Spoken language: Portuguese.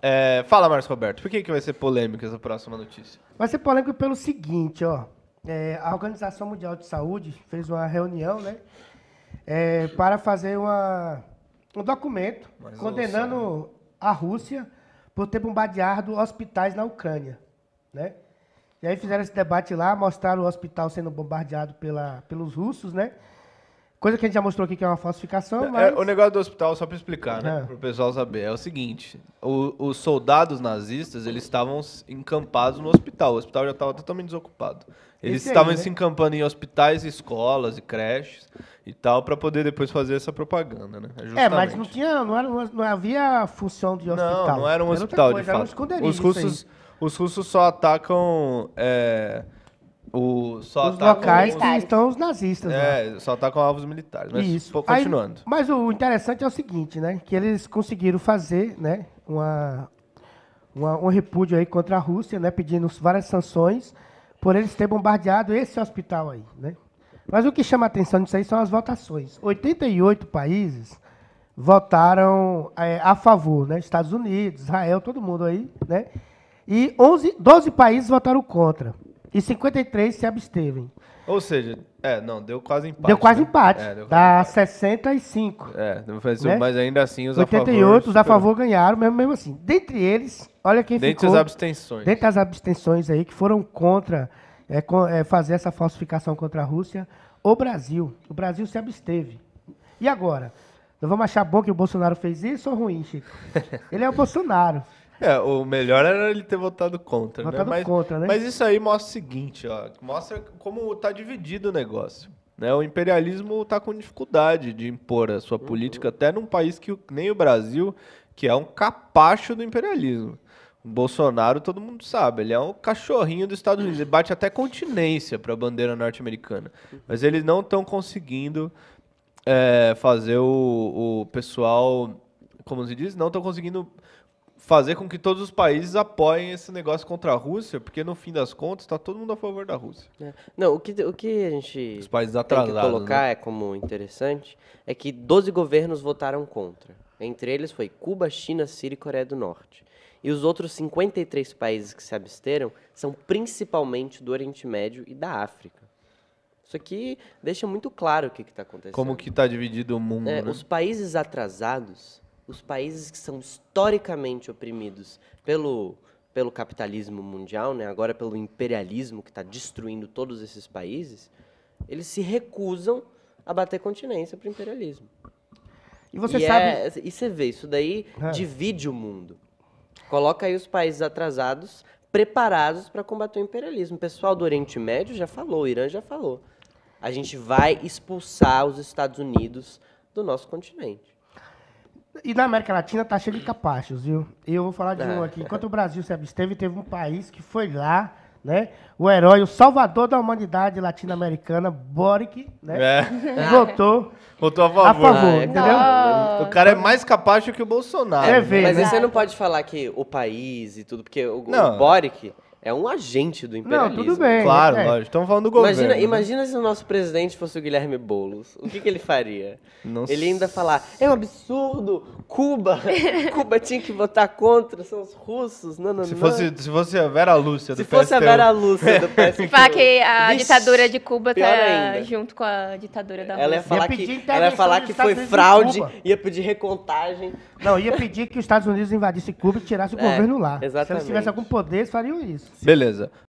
É, fala, Márcio Roberto, por que, que vai ser polêmica essa próxima notícia? Vai ser polêmica pelo seguinte, ó. É, a Organização Mundial de Saúde fez uma reunião, né? É, para fazer uma, um documento Mas condenando a Rússia por ter bombardeado hospitais na Ucrânia, né? E aí fizeram esse debate lá, mostraram o hospital sendo bombardeado pela, pelos russos, né? Coisa que a gente já mostrou aqui que é uma falsificação, é, é, mas... É, o negócio do hospital, só para explicar, né? É. Para o pessoal saber, é o seguinte. O, os soldados nazistas, eles estavam encampados no hospital. O hospital já estava totalmente desocupado. Eles Esse estavam aí, né? se encampando em hospitais, escolas e creches e tal, para poder depois fazer essa propaganda, né? Justamente. É, mas não tinha, não, era, não havia função de hospital. Não, não era um hospital, coisa, de fato. Os russos, os russos só atacam... É, o, só os tá locais com... que estão os nazistas. Né? É, lá. só está com alvos militares. Mas Isso. Pô, continuando. Aí, mas o interessante é o seguinte, né? Que eles conseguiram fazer, né? Uma, uma, um repúdio aí contra a Rússia, né? Pedindo várias sanções por eles terem bombardeado esse hospital aí, né? Mas o que chama a atenção disso aí são as votações. 88 países votaram é, a favor, né? Estados Unidos, Israel, todo mundo aí, né? E 11, 12 países votaram contra e 53 se abstevem. Ou seja, é, não, deu quase empate. Deu quase né? empate. É, deu quase dá empate. 65. É, né? mas ainda assim os 88, a favor. os a favor ganharam, mesmo, mesmo assim. Dentre eles, olha quem dentre ficou. Dentre as abstenções. Dentre as abstenções aí que foram contra é, é, fazer essa falsificação contra a Rússia, o Brasil. O Brasil se absteve. E agora? Nós vamos achar bom que o Bolsonaro fez isso ou ruim, Chico? Ele é o Bolsonaro. É, o melhor era ele ter votado contra, né? votado né? Mas, contra, né? Mas isso aí mostra o seguinte, ó, mostra como tá dividido o negócio. Né? O imperialismo está com dificuldade de impor a sua uhum. política, até num país que nem o Brasil, que é um capacho do imperialismo. O Bolsonaro, todo mundo sabe, ele é um cachorrinho dos Estados Unidos. Ele bate até continência para a bandeira norte-americana. Mas eles não estão conseguindo é, fazer o, o pessoal, como se diz, não estão conseguindo fazer com que todos os países apoiem esse negócio contra a Rússia, porque no fim das contas está todo mundo a favor da Rússia. É. Não, o que, o que a gente os países atrasados, tem que né? colocar né? é como interessante é que 12 governos votaram contra. Entre eles foi Cuba, China, Síria e Coreia do Norte. E os outros 53 países que se absteram são principalmente do Oriente Médio e da África. Isso aqui deixa muito claro o que está acontecendo. Como que está dividido o mundo. É, né? Os países atrasados os países que são historicamente oprimidos pelo, pelo capitalismo mundial, né, agora pelo imperialismo que está destruindo todos esses países, eles se recusam a bater continência para o imperialismo. E você e é sabe. É, e você vê, isso daí é. divide o mundo. Coloca aí os países atrasados preparados para combater o imperialismo. O pessoal do Oriente Médio já falou, o Irã já falou. A gente vai expulsar os Estados Unidos do nosso continente. E na América Latina tá cheio de capachos, viu? E eu vou falar de é. um aqui. Enquanto o Brasil se absteve, teve um país que foi lá, né? O herói, o salvador da humanidade latino-americana, Boric, né? É. Votou. Votou a favor. A favor, ah, entendeu? O cara é mais capaz que o Bolsonaro. É, né? Mas você não pode falar que o país e tudo, porque o, o Boric é um agente do imperialismo. Não, tudo bem. Claro, é. lógico. Estamos falando do governo. Imagina, né? imagina, se o nosso presidente fosse o Guilherme Boulos. O que, que ele faria? Não ele ainda falar, é um absurdo, Cuba, Cuba tinha que votar contra, são os russos, não, não, se não. Fosse, se fosse a Vera Lúcia do se PSTU. Se fosse a Vera Lúcia do PSTU. Falar que a Vixe, ditadura de Cuba tá junto com a ditadura da ela Rússia. Ia falar que, ela ia falar que foi fraude, ia pedir recontagem. Não, ia pedir que os Estados Unidos invadissem Cuba e tirassem o é, governo lá. Exatamente. Se eles tivessem algum poder, eles fariam isso. Beleza.